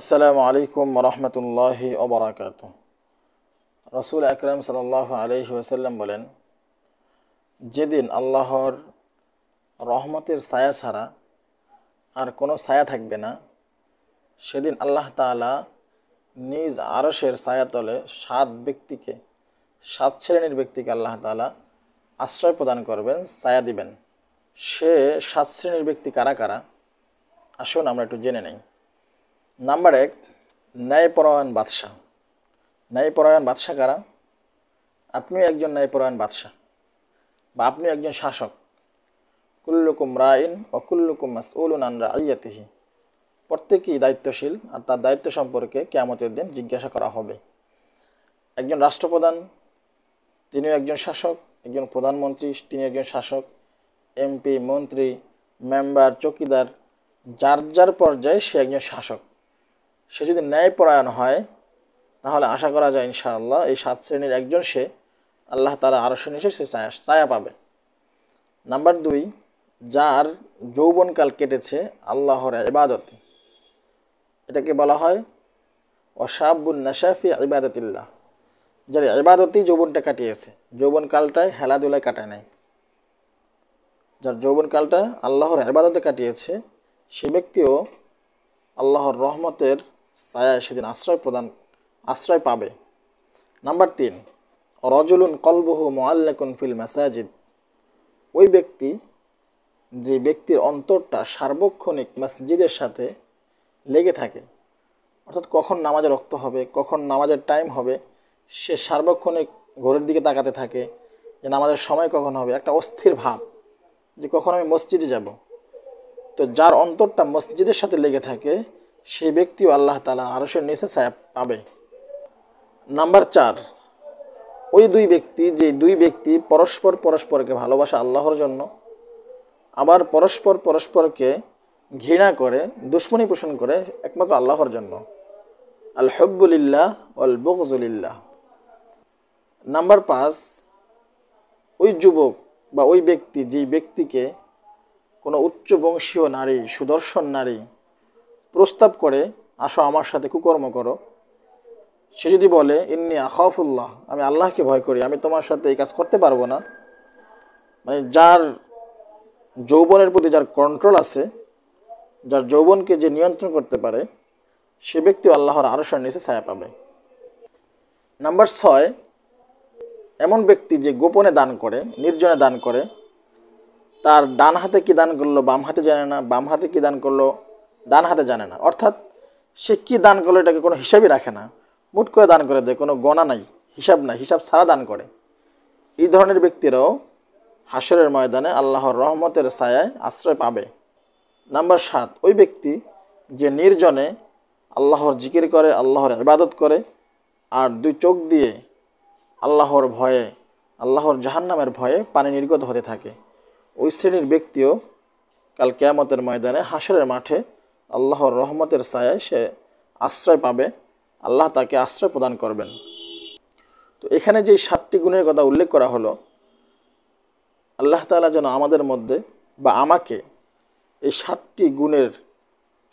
আসসালামু আলাইকুম রহমতুল্লাহ ওবরাকাত রসুল আকরম সাল্লাহ আলহি ওসাল্লাম বলেন যেদিন আল্লাহর রহমতের ছায়া ছাড়া আর কোনো ছায়া থাকবে না সেদিন আল্লাহ তালা নিজ আরসের সায়াতলে সাত ব্যক্তিকে সাত শ্রেণীর ব্যক্তিকে আল্লাহ তালা আশ্রয় প্রদান করবেন ছায়া দিবেন সে সাত শ্রেণীর ব্যক্তি কারা কারা আসুন আমরা একটু জেনে নেই নাম্বার এক ন্যায়পরায়ণ বাদশাহ ন্যায়পরায়ণ বাদশাহ কারা আপনিও একজন ন্যায়পরায়ণ বাদশাহ বা আপনি একজন শাসক কুল্লুকুম রাইন ও কুল্লুকুম মাসউলুন আনরা আলিয়াতিহি প্রত্যেকেই দায়িত্বশীল আর তার দায়িত্ব সম্পর্কে কেয়ামতের দিন জিজ্ঞাসা করা হবে একজন রাষ্ট্রপ্রধান তিনিও একজন শাসক একজন প্রধানমন্ত্রী তিনি একজন শাসক এমপি মন্ত্রী মেম্বার চৌকিদার যার যার পর্যায়ে সে একজন শাসক সে যদি ন্যায়পরায়ণ হয় তাহলে আশা করা যায় ইনশাআল্লাহ এই সাত শ্রেণীর একজন সে আল্লাহ তালা আরো নিচে সে ছায়া ছায়া পাবে নাম্বার দুই যার যৌবনকাল কেটেছে আল্লাহর ইবাদতে এটাকে বলা হয় অসাবুল নাসাফি ইবাদতিল্লাহ যার ইবাদতেই যৌবনটা কাটিয়েছে যৌবনকালটায় হেলাধুলায় কাটায় নাই যার যৌবনকালটা আল্লাহর ইবাদতে কাটিয়েছে সে ব্যক্তিও আল্লাহর রহমতের ছায়া সেদিন আশ্রয় প্রদান আশ্রয় পাবে নাম্বার তিন রজলুন কলবহু মোয়াল্লাকুন ফিল মাসাজিদ ওই ব্যক্তি যে ব্যক্তির অন্তরটা সার্বক্ষণিক মসজিদের সাথে লেগে থাকে অর্থাৎ কখন নামাজের রক্ত হবে কখন নামাজের টাইম হবে সে সার্বক্ষণিক ঘোরের দিকে তাকাতে থাকে যে নামাজের সময় কখন হবে একটা অস্থির ভাব যে কখন আমি মসজিদে যাব তো যার অন্তরটা মসজিদের সাথে লেগে থাকে সেই ব্যক্তিও আল্লাহ তালা আরশের নিচে ছায়া পাবে নাম্বার চার ওই দুই ব্যক্তি যে দুই ব্যক্তি পরস্পর পরস্পরকে ভালোবাসা আল্লাহর জন্য আবার পরস্পর পরস্পরকে ঘৃণা করে দুশ্মনী পোষণ করে একমাত্র আল্লাহর জন্য আল হব্বুলিল্লাহ অল বকজুলিল্লাহ নাম্বার পাঁচ ওই যুবক বা ওই ব্যক্তি যেই ব্যক্তিকে কোনো উচ্চবংশীয় নারী সুদর্শন নারী প্রস্তাব করে আসো আমার সাথে কুকর্ম করো সে যদি বলে ইন্নি আখাফুল্লাহ আমি আল্লাহকে ভয় করি আমি তোমার সাথে এই কাজ করতে পারবো না মানে যার যৌবনের প্রতি যার কন্ট্রোল আছে যার যৌবনকে যে নিয়ন্ত্রণ করতে পারে সে ব্যক্তি আল্লাহর আরসের নিচে ছায়া পাবে নাম্বার ছয় এমন ব্যক্তি যে গোপনে দান করে নির্জনে দান করে তার ডান হাতে কি দান করলো বাম হাতে জানে না বাম হাতে কি দান করলো ডান হাতে জানে না অর্থাৎ সে কি দান করলো এটাকে কোনো হিসাবই রাখে না মুট করে দান করে দেয় কোনো গণা নাই হিসাব নাই হিসাব ছাড়া দান করে এই ধরনের ব্যক্তিরাও হাসরের ময়দানে আল্লাহর রহমতের ছায়ায় আশ্রয় পাবে নাম্বার সাত ওই ব্যক্তি যে নির্জনে আল্লাহর জিকির করে আল্লাহর ইবাদত করে আর দুই চোখ দিয়ে আল্লাহর ভয়ে আল্লাহর জাহান্নামের ভয়ে পানি নির্গত হতে থাকে ওই শ্রেণীর ব্যক্তিও কাল কেয়ামতের ময়দানে হাসরের মাঠে আল্লাহর রহমতের ছায়ায় সে আশ্রয় পাবে আল্লাহ তাকে আশ্রয় প্রদান করবেন তো এখানে যে সাতটি গুণের কথা উল্লেখ করা হলো আল্লাহ তালা যেন আমাদের মধ্যে বা আমাকে এই সাতটি গুণের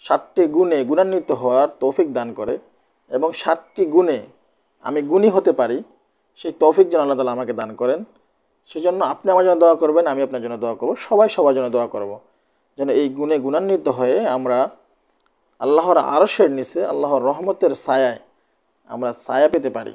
সাতটি গুণে গুণান্বিত হওয়ার তৌফিক দান করে এবং সাতটি গুণে আমি গুণী হতে পারি সেই তৌফিক যেন আল্লাহ তালা আমাকে দান করেন সেজন্য আপনি আমার জন্য দোয়া করবেন আমি আপনার জন্য দোয়া করব সবাই সবার জন্য দোয়া করব যেন এই গুণে গুণান্বিত হয়ে আমরা আল্লাহর আরশের নিচে আল্লাহর রহমতের ছায়ায় আমরা ছায়া পেতে পারি